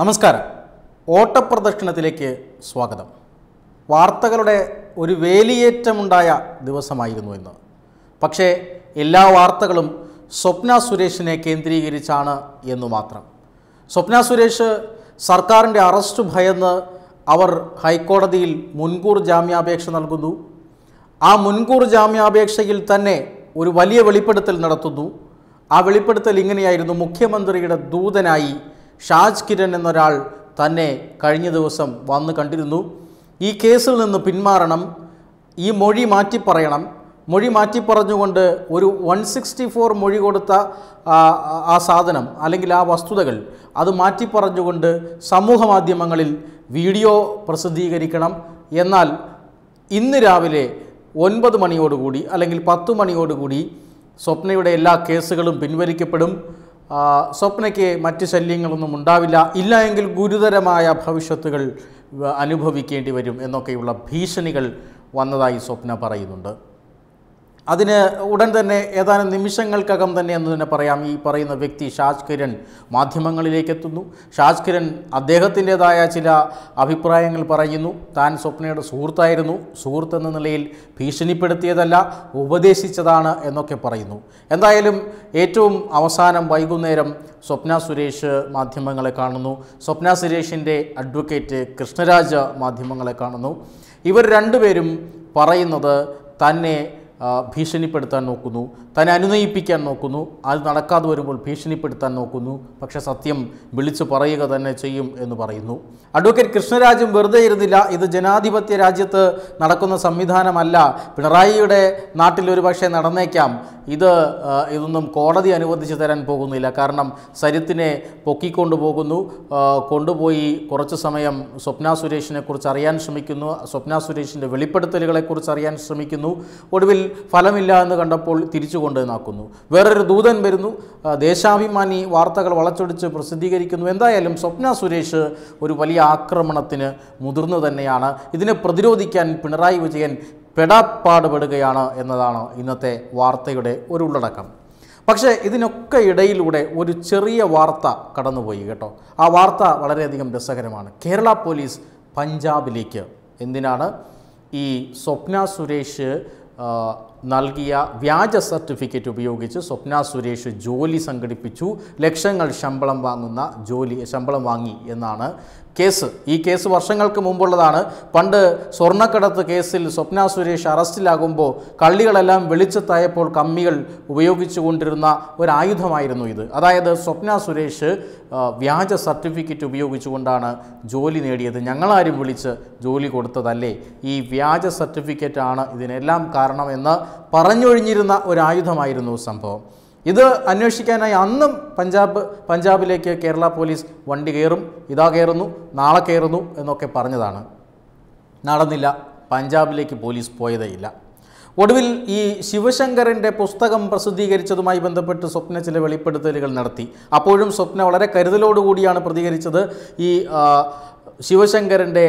നമസ്കാരം ഓട്ടപ്രദക്ഷിണത്തിലേക്ക് സ്വാഗതം വാർത്തകളുടെ ഒരു വേലിയേറ്റമുണ്ടായ ദിവസമായിരുന്നു ഇന്ന് പക്ഷേ എല്ലാ വാർത്തകളും സ്വപ്ന സുരേഷിനെ കേന്ദ്രീകരിച്ചാണ് എന്ന് മാത്രം സ്വപ്ന സുരേഷ് സർക്കാരിൻ്റെ അറസ്റ്റ് ഭയന്ന് അവർ ഹൈക്കോടതിയിൽ മുൻകൂർ ജാമ്യാപേക്ഷ നൽകുന്നു ആ മുൻകൂർ ജാമ്യാപേക്ഷയിൽ തന്നെ ഒരു വലിയ വെളിപ്പെടുത്തൽ നടത്തുന്നു ആ വെളിപ്പെടുത്തൽ ഇങ്ങനെയായിരുന്നു മുഖ്യമന്ത്രിയുടെ ദൂതനായി ഷാജ് കിരൺ എന്നൊരാൾ തന്നെ കഴിഞ്ഞ ദിവസം വന്ന് കണ്ടിരുന്നു ഈ കേസിൽ നിന്ന് പിന്മാറണം ഈ മൊഴി മാറ്റി പറയണം മൊഴി മാറ്റി പറഞ്ഞുകൊണ്ട് ഒരു വൺ സിക്സ്റ്റി ഫോർ മൊഴി കൊടുത്ത ആ സാധനം അല്ലെങ്കിൽ ആ വസ്തുതകൾ അത് മാറ്റി പറഞ്ഞുകൊണ്ട് സമൂഹ മാധ്യമങ്ങളിൽ വീഡിയോ പ്രസിദ്ധീകരിക്കണം എന്നാൽ ഇന്ന് രാവിലെ ഒൻപത് മണിയോടുകൂടി അല്ലെങ്കിൽ പത്ത് മണിയോടുകൂടി സ്വപ്നയുടെ എല്ലാ കേസുകളും പിൻവലിക്കപ്പെടും സ്വപ്നയ്ക്ക് മറ്റ് ശല്യങ്ങളൊന്നും ഉണ്ടാവില്ല ഇല്ല എങ്കിൽ ഗുരുതരമായ ഭവിഷ്യത്തുകൾ അനുഭവിക്കേണ്ടി വരും എന്നൊക്കെയുള്ള ഭീഷണികൾ വന്നതായി സ്വപ്ന പറയുന്നുണ്ട് അതിന് ഉടൻ തന്നെ ഏതാനും നിമിഷങ്ങൾക്കകം തന്നെ എന്ന് തന്നെ പറയാം ഈ പറയുന്ന വ്യക്തി ഷാജ് കിരൺ മാധ്യമങ്ങളിലേക്ക് എത്തുന്നു ഷാജ് കിരൺ അദ്ദേഹത്തിൻ്റെതായ ചില അഭിപ്രായങ്ങൾ പറയുന്നു താൻ സ്വപ്നയുടെ സുഹൃത്തായിരുന്നു സുഹൃത്ത് എന്ന നിലയിൽ ഭീഷണിപ്പെടുത്തിയതല്ല ഉപദേശിച്ചതാണ് എന്നൊക്കെ പറയുന്നു എന്തായാലും ഏറ്റവും അവസാനം വൈകുന്നേരം സ്വപ്ന സുരേഷ് മാധ്യമങ്ങളെ കാണുന്നു സ്വപ്ന സുരേഷിൻ്റെ അഡ്വക്കേറ്റ് കൃഷ്ണരാജ മാധ്യമങ്ങളെ കാണുന്നു ഇവർ രണ്ടുപേരും പറയുന്നത് തന്നെ ഭീഷണിപ്പെടുത്താൻ നോക്കുന്നു തന്നെ അനുനയിപ്പിക്കാൻ നോക്കുന്നു അത് നടക്കാതെ വരുമ്പോൾ ഭീഷണിപ്പെടുത്താൻ നോക്കുന്നു പക്ഷെ സത്യം വിളിച്ചു പറയുക തന്നെ ചെയ്യും എന്ന് പറയുന്നു അഡ്വക്കേറ്റ് കൃഷ്ണരാജും വെറുതെ ഇരുന്നില്ല ഇത് ജനാധിപത്യ രാജ്യത്ത് നടക്കുന്ന സംവിധാനമല്ല പിണറായിയുടെ നാട്ടിൽ ഒരു പക്ഷേ നടന്നേക്കാം ഇത് ഇതൊന്നും കോടതി അനുവദിച്ച് തരാൻ പോകുന്നില്ല കാരണം സരിത്തിനെ പൊക്കിക്കൊണ്ടു പോകുന്നു കൊണ്ടുപോയി കുറച്ച് സമയം സ്വപ്ന സുരേഷിനെക്കുറിച്ച് അറിയാൻ ശ്രമിക്കുന്നു സ്വപ്ന സുരേഷിൻ്റെ വെളിപ്പെടുത്തലുകളെക്കുറിച്ച് അറിയാൻ ശ്രമിക്കുന്നു ഒടുവിൽ ഫലമില്ല എന്ന് കണ്ടപ്പോൾ തിരിച്ചു കൊണ്ടുവന്നാക്കുന്നു വേറൊരു ദൂതൻ വരുന്നു ദേശാഭിമാനി വാർത്തകൾ വളച്ചൊടിച്ച് പ്രസിദ്ധീകരിക്കുന്നു എന്തായാലും സ്വപ്ന സുരേഷ് ഒരു വലിയ ആക്രമണത്തിന് മുതിർന്നു തന്നെയാണ് ഇതിനെ പ്രതിരോധിക്കാൻ പിണറായി വിജയൻ പെടാപ്പാടുപെടുകയാണ് എന്നതാണ് ഇന്നത്തെ വാർത്തയുടെ ഒരു ഉള്ളടക്കം പക്ഷേ ഇതിനൊക്കെ ഇടയിലൂടെ ഒരു ചെറിയ വാർത്ത കടന്നുപോയി കേട്ടോ ആ വാർത്ത വളരെയധികം രസകരമാണ് കേരള പോലീസ് പഞ്ചാബിലേക്ക് എന്തിനാണ് ഈ സ്വപ്ന സുരേഷ് 呃。നൽകിയ വ്യാജ സർട്ടിഫിക്കറ്റ് ഉപയോഗിച്ച് സ്വപ്ന സുരേഷ് ജോലി സംഘടിപ്പിച്ചു ലക്ഷങ്ങൾ ശമ്പളം വാങ്ങുന്ന ജോലി ശമ്പളം വാങ്ങി എന്നാണ് കേസ് ഈ കേസ് വർഷങ്ങൾക്ക് മുമ്പുള്ളതാണ് പണ്ട് സ്വർണ്ണക്കടത്ത് കേസിൽ സ്വപ്ന സുരേഷ് അറസ്റ്റിലാകുമ്പോൾ കള്ളികളെല്ലാം വെളിച്ചത്തായപ്പോൾ കമ്മികൾ ഉപയോഗിച്ചു കൊണ്ടിരുന്ന ഒരായുധമായിരുന്നു ഇത് അതായത് സ്വപ്ന സുരേഷ് വ്യാജ സർട്ടിഫിക്കറ്റ് ഉപയോഗിച്ചുകൊണ്ടാണ് ജോലി നേടിയത് ഞങ്ങളാരും വിളിച്ച് ജോലി കൊടുത്തതല്ലേ ഈ വ്യാജ സർട്ടിഫിക്കറ്റാണ് ഇതിനെല്ലാം കാരണമെന്ന് പറഞ്ഞൊഴിഞ്ഞിരുന്ന ഒരായുധമായിരുന്നു സംഭവം ഇത് അന്വേഷിക്കാനായി അന്നും പഞ്ചാബ് പഞ്ചാബിലേക്ക് കേരള പോലീസ് വണ്ടി കയറും ഇതാ കയറുന്നു നാളെ കയറുന്നു എന്നൊക്കെ പറഞ്ഞതാണ് നടന്നില്ല പഞ്ചാബിലേക്ക് പോലീസ് പോയതേയില്ല ഒടുവിൽ ഈ ശിവശങ്കറിൻ്റെ പുസ്തകം പ്രസിദ്ധീകരിച്ചതുമായി ബന്ധപ്പെട്ട് സ്വപ്ന ചില വെളിപ്പെടുത്തലുകൾ നടത്തി അപ്പോഴും സ്വപ്ന വളരെ കരുതലോടുകൂടിയാണ് പ്രതികരിച്ചത് ഈ ശിവശങ്കറിൻ്റെ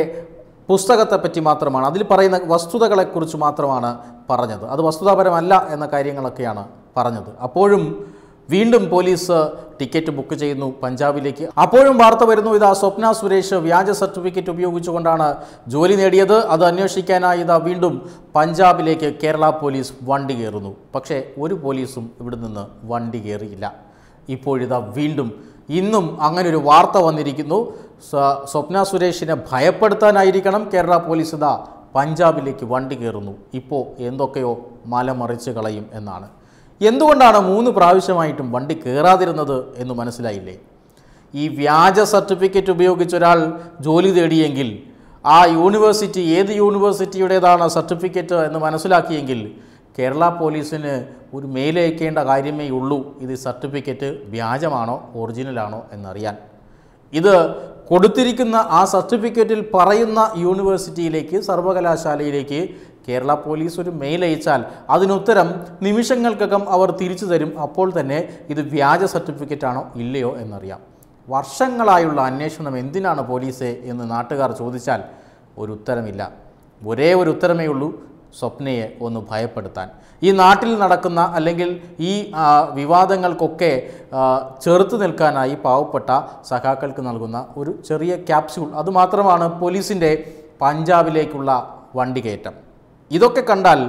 പുസ്തകത്തെപ്പറ്റി മാത്രമാണ് അതിൽ പറയുന്ന വസ്തുതകളെക്കുറിച്ച് മാത്രമാണ് പറഞ്ഞത് അത് വസ്തുതാപരമല്ല എന്ന കാര്യങ്ങളൊക്കെയാണ് പറഞ്ഞത് അപ്പോഴും വീണ്ടും പോലീസ് ടിക്കറ്റ് ബുക്ക് ചെയ്യുന്നു പഞ്ചാബിലേക്ക് അപ്പോഴും വാർത്ത വരുന്നു ഇതാ സ്വപ്ന സുരേഷ് വ്യാജ സർട്ടിഫിക്കറ്റ് ഉപയോഗിച്ചുകൊണ്ടാണ് ജോലി നേടിയത് അത് അന്വേഷിക്കാനായി ഇതാ വീണ്ടും പഞ്ചാബിലേക്ക് കേരള പോലീസ് വണ്ടി കയറുന്നു പക്ഷേ ഒരു പോലീസും ഇവിടെ നിന്ന് വണ്ടി കയറിയില്ല ഇപ്പോഴിതാ വീണ്ടും ഇന്നും അങ്ങനെ ഒരു വാർത്ത വന്നിരിക്കുന്നു സ്വപ്ന സുരേഷിനെ ഭയപ്പെടുത്താനായിരിക്കണം കേരള പോലീസ് ഇതാ പഞ്ചാബിലേക്ക് വണ്ടി കയറുന്നു ഇപ്പോൾ എന്തൊക്കെയോ മലമറിച്ച് കളയും എന്നാണ് എന്തുകൊണ്ടാണ് മൂന്ന് പ്രാവശ്യമായിട്ടും വണ്ടി കയറാതിരുന്നത് എന്ന് മനസ്സിലായില്ലേ ഈ വ്യാജ സർട്ടിഫിക്കറ്റ് ഉപയോഗിച്ച് ഒരാൾ ജോലി തേടിയെങ്കിൽ ആ യൂണിവേഴ്സിറ്റി ഏത് യൂണിവേഴ്സിറ്റിയുടേതാണ് സർട്ടിഫിക്കറ്റ് എന്ന് മനസ്സിലാക്കിയെങ്കിൽ കേരള പോലീസിന് ഒരു മേലയക്കേണ്ട കാര്യമേ ഉള്ളൂ ഇത് സർട്ടിഫിക്കറ്റ് വ്യാജമാണോ ഒറിജിനലാണോ എന്നറിയാൻ ഇത് കൊടുത്തിരിക്കുന്ന ആ സർട്ടിഫിക്കറ്റിൽ പറയുന്ന യൂണിവേഴ്സിറ്റിയിലേക്ക് സർവകലാശാലയിലേക്ക് കേരള പോലീസ് ഒരു മെയിൽ അയച്ചാൽ അതിനുത്തരം നിമിഷങ്ങൾക്കകം അവർ തിരിച്ചു തരും അപ്പോൾ തന്നെ ഇത് വ്യാജ സർട്ടിഫിക്കറ്റാണോ ഇല്ലയോ എന്നറിയാം വർഷങ്ങളായുള്ള അന്വേഷണം എന്തിനാണ് പോലീസെ എന്ന് നാട്ടുകാർ ചോദിച്ചാൽ ഒരു ഉത്തരമില്ല ഒരേ ഒരു ഉത്തരമേ ഉള്ളൂ സ്വപ്നയെ ഒന്ന് ഭയപ്പെടുത്താൻ ഈ നാട്ടിൽ നടക്കുന്ന അല്ലെങ്കിൽ ഈ വിവാദങ്ങൾക്കൊക്കെ ചെറുത്ത് നിൽക്കാനായി പാവപ്പെട്ട സഖാക്കൾക്ക് നൽകുന്ന ഒരു ചെറിയ ക്യാപ്സ്യൂൾ അതുമാത്രമാണ് പോലീസിൻ്റെ പഞ്ചാബിലേക്കുള്ള വണ്ടി കയറ്റം ഇതൊക്കെ കണ്ടാൽ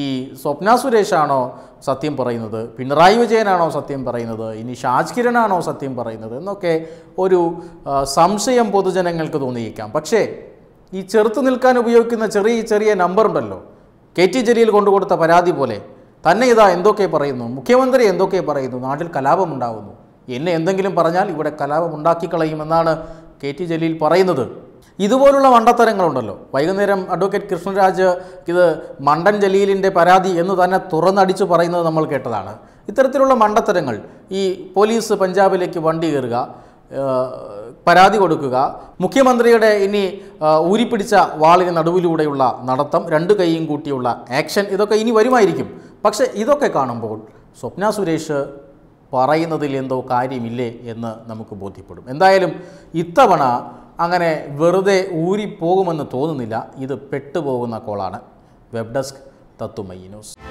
ഈ സ്വപ്ന സുരേഷാണോ സത്യം പറയുന്നത് പിണറായി വിജയനാണോ സത്യം പറയുന്നത് ഇനി ഷാജ് കിരണാണോ സത്യം പറയുന്നത് എന്നൊക്കെ ഒരു സംശയം പൊതുജനങ്ങൾക്ക് തോന്നിയേക്കാം പക്ഷേ ഈ ചെറുത്ത് നിൽക്കാൻ ഉപയോഗിക്കുന്ന ചെറിയ ചെറിയ നമ്പർ ഉണ്ടല്ലോ കെ ടി ജലീൽ കൊണ്ടുകൊടുത്ത പരാതി പോലെ തന്നെ ഇതാ എന്തൊക്കെ പറയുന്നു മുഖ്യമന്ത്രി എന്തൊക്കെ പറയുന്നു നാട്ടിൽ കലാപമുണ്ടാകുന്നു എന്നെ എന്തെങ്കിലും പറഞ്ഞാൽ ഇവിടെ കലാപം ഉണ്ടാക്കിക്കളയുമെന്നാണ് കെ ടി ജലീൽ പറയുന്നത് ഇതുപോലുള്ള മണ്ടത്തരങ്ങളുണ്ടല്ലോ വൈകുന്നേരം അഡ്വക്കേറ്റ് കൃഷ്ണരാജ് ഇത് മണ്ടൻ ജലീലിൻ്റെ പരാതി എന്ന് തന്നെ തുറന്നടിച്ച് പറയുന്നത് നമ്മൾ കേട്ടതാണ് ഇത്തരത്തിലുള്ള മണ്ടത്തരങ്ങൾ ഈ പോലീസ് പഞ്ചാബിലേക്ക് വണ്ടി കയറുക പരാതി കൊടുക്കുക മുഖ്യമന്ത്രിയുടെ ഇനി ഊരിപ്പിടിച്ച വാളിന് നടുവിലൂടെയുള്ള നടത്തം രണ്ട് കൈയും കൂട്ടിയുള്ള ആക്ഷൻ ഇതൊക്കെ ഇനി വരുമായിരിക്കും പക്ഷെ ഇതൊക്കെ കാണുമ്പോൾ സ്വപ്ന സുരേഷ് പറയുന്നതിൽ എന്തോ കാര്യമില്ലേ എന്ന് നമുക്ക് ബോധ്യപ്പെടും എന്തായാലും ഇത്തവണ അങ്ങനെ വെറുതെ ഊരിപ്പോകുമെന്ന് തോന്നുന്നില്ല ഇത് പെട്ടുപോകുന്ന കോളാണ് വെബ് ഡെസ്ക് തത്തുമയി ന്യൂസ്